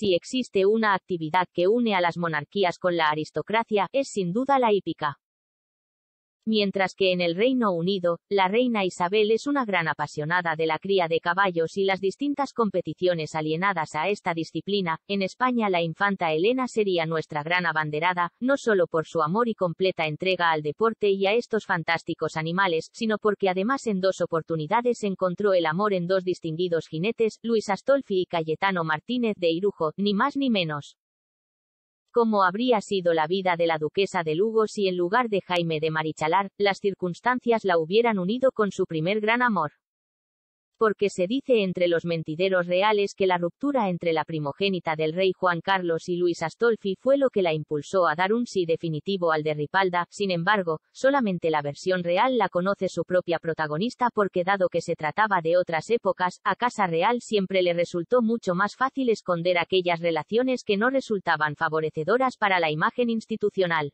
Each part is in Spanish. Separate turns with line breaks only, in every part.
Si existe una actividad que une a las monarquías con la aristocracia, es sin duda la hípica. Mientras que en el Reino Unido, la reina Isabel es una gran apasionada de la cría de caballos y las distintas competiciones alienadas a esta disciplina, en España la infanta Elena sería nuestra gran abanderada, no solo por su amor y completa entrega al deporte y a estos fantásticos animales, sino porque además en dos oportunidades encontró el amor en dos distinguidos jinetes, Luis Astolfi y Cayetano Martínez de Irujo, ni más ni menos cómo habría sido la vida de la duquesa de Lugo si en lugar de Jaime de Marichalar, las circunstancias la hubieran unido con su primer gran amor porque se dice entre los mentideros reales que la ruptura entre la primogénita del rey Juan Carlos y Luis Astolfi fue lo que la impulsó a dar un sí definitivo al de Ripalda, sin embargo, solamente la versión real la conoce su propia protagonista porque dado que se trataba de otras épocas, a Casa Real siempre le resultó mucho más fácil esconder aquellas relaciones que no resultaban favorecedoras para la imagen institucional.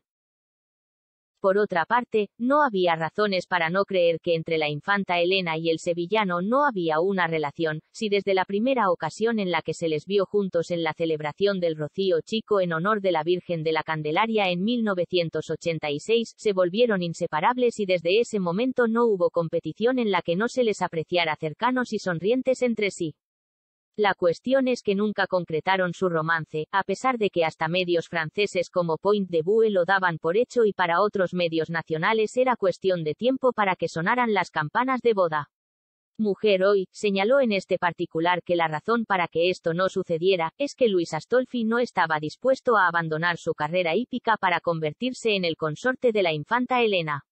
Por otra parte, no había razones para no creer que entre la infanta Elena y el sevillano no había una relación, si desde la primera ocasión en la que se les vio juntos en la celebración del Rocío Chico en honor de la Virgen de la Candelaria en 1986, se volvieron inseparables y desde ese momento no hubo competición en la que no se les apreciara cercanos y sonrientes entre sí. La cuestión es que nunca concretaron su romance, a pesar de que hasta medios franceses como Point de Vue lo daban por hecho y para otros medios nacionales era cuestión de tiempo para que sonaran las campanas de boda. Mujer hoy, señaló en este particular que la razón para que esto no sucediera, es que Luis Astolfi no estaba dispuesto a abandonar su carrera hípica para convertirse en el consorte de la infanta Elena.